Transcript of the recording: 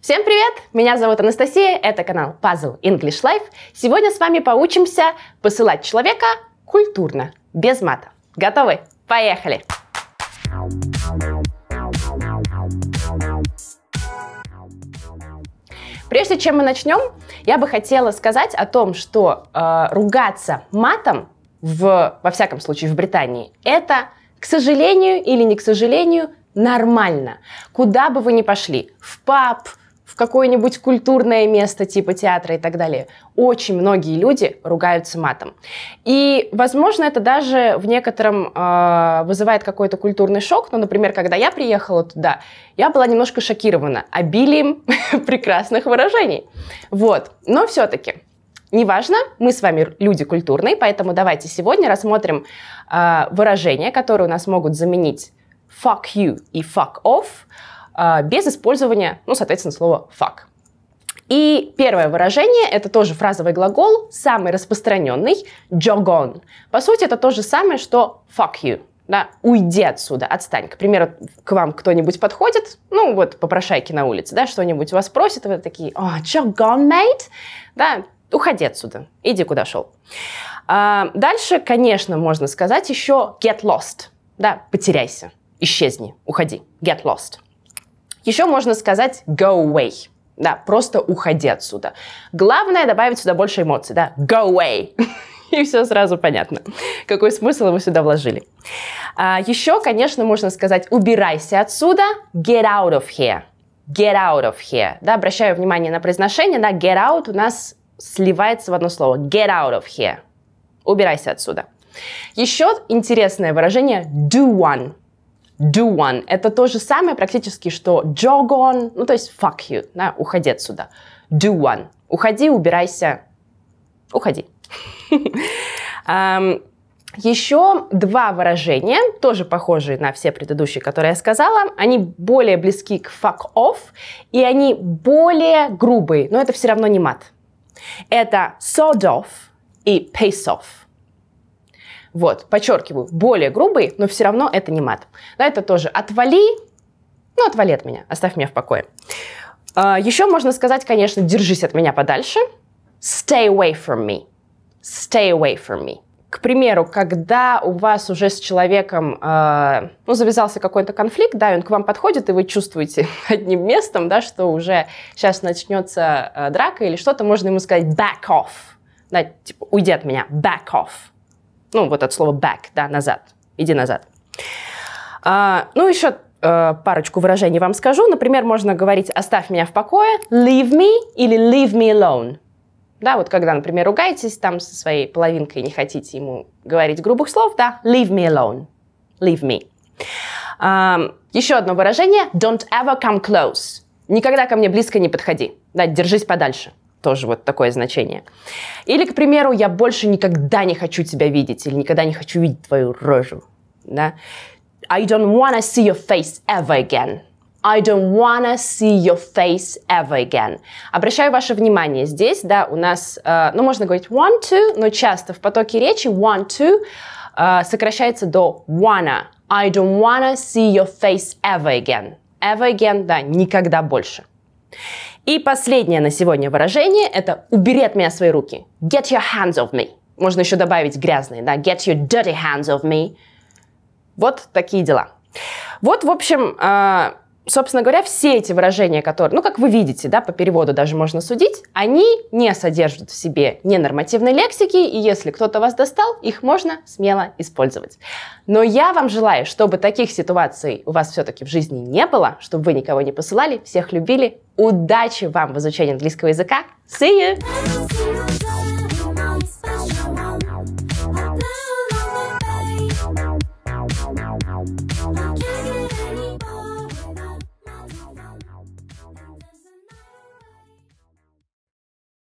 Всем привет! Меня зовут Анастасия, это канал Puzzle English Life. Сегодня с вами поучимся посылать человека культурно, без мата. Готовы? Поехали! Прежде чем мы начнем, я бы хотела сказать о том, что э, ругаться матом в, во всяком случае, в Британии, это, к сожалению или не к сожалению, нормально. Куда бы вы ни пошли, в паб, в какое-нибудь культурное место типа театра и так далее, очень многие люди ругаются матом. И, возможно, это даже в некотором э, вызывает какой-то культурный шок. Но, например, когда я приехала туда, я была немножко шокирована обилием прекрасных выражений. Вот. Но все-таки Неважно, мы с вами люди культурные, поэтому давайте сегодня рассмотрим э, выражения, которые у нас могут заменить fuck you и fuck off а, без использования, ну, соответственно, слова «fuck». И первое выражение – это тоже фразовый глагол, самый распространенный – jog on. По сути, это то же самое, что «fuck you», да, уйди отсюда, отстань. К примеру, к вам кто-нибудь подходит, ну, вот, попрошайки на улице, да, что-нибудь вас просит, вы такие, о, «А, jog mate, да, уходи отсюда, иди куда шел. А, дальше, конечно, можно сказать еще get lost, да, потеряйся, исчезни, уходи, get lost. Еще можно сказать go away. Да, просто уходи отсюда. Главное добавить сюда больше эмоций, да, go away. И все сразу понятно, какой смысл вы сюда вложили. А, еще, конечно, можно сказать убирайся отсюда, get out of here. Get out of here. Да, обращаю внимание на произношение, да, get out у нас сливается в одно слово. Get out of here. Убирайся отсюда. Еще интересное выражение do one do one. Это то же самое практически, что jog on, ну то есть fuck you, да, уходи отсюда. Do one. Уходи, убирайся, уходи. Еще два выражения, тоже похожие на все предыдущие, которые я сказала. Они более близки к fuck off, и они более грубые, но это все равно не мат. Это sod off и pace off. Вот, подчеркиваю, более грубый, но все равно это не мат. Да, это тоже «отвали», ну, отвали от меня, оставь меня в покое. А, еще можно сказать, конечно, «держись от меня подальше», «stay away from me», «stay away from me». К примеру, когда у вас уже с человеком э, ну, завязался какой-то конфликт, да, и он к вам подходит, и вы чувствуете одним местом, да, что уже сейчас начнется э, а, драка или что-то, можно ему сказать back off, да, типа уйди от меня, back off. Ну, вот от слова back, да, назад. Иди назад. А, ну, еще э, парочку выражений вам скажу. Например, можно говорить «оставь меня в покое», «leave me» или «leave me alone». Да, вот когда, например, ругаетесь там со своей половинкой и не хотите ему говорить грубых слов, да, «leave me alone», «leave me». А, еще одно выражение «don't ever come close». Никогда ко мне близко не подходи. Да, держись подальше тоже вот такое значение. Или, к примеру, я больше никогда не хочу тебя видеть или никогда не хочу видеть твою рожу. Да? I don't wanna see your face ever again. I don't wanna see your face ever again. Обращаю ваше внимание, здесь, да, у нас, э, ну, можно говорить want to, но часто в потоке речи want to э, сокращается до wanna. I don't wanna see your face ever again. Ever again, да, никогда больше. И последнее на сегодня выражение – это «убери от меня свои руки». Get your hands off me. Можно еще добавить грязные, да? Get your dirty hands off me. Вот такие дела. Вот, в общем, а, собственно говоря, все эти выражения, которые, ну, как вы видите, да, по переводу даже можно судить, они не содержат в себе ненормативной лексики, и если кто-то вас достал, их можно смело использовать. Но я вам желаю, чтобы таких ситуаций у вас все-таки в жизни не было, чтобы вы никого не посылали, всех любили. Удачи вам в изучении английского языка. See you!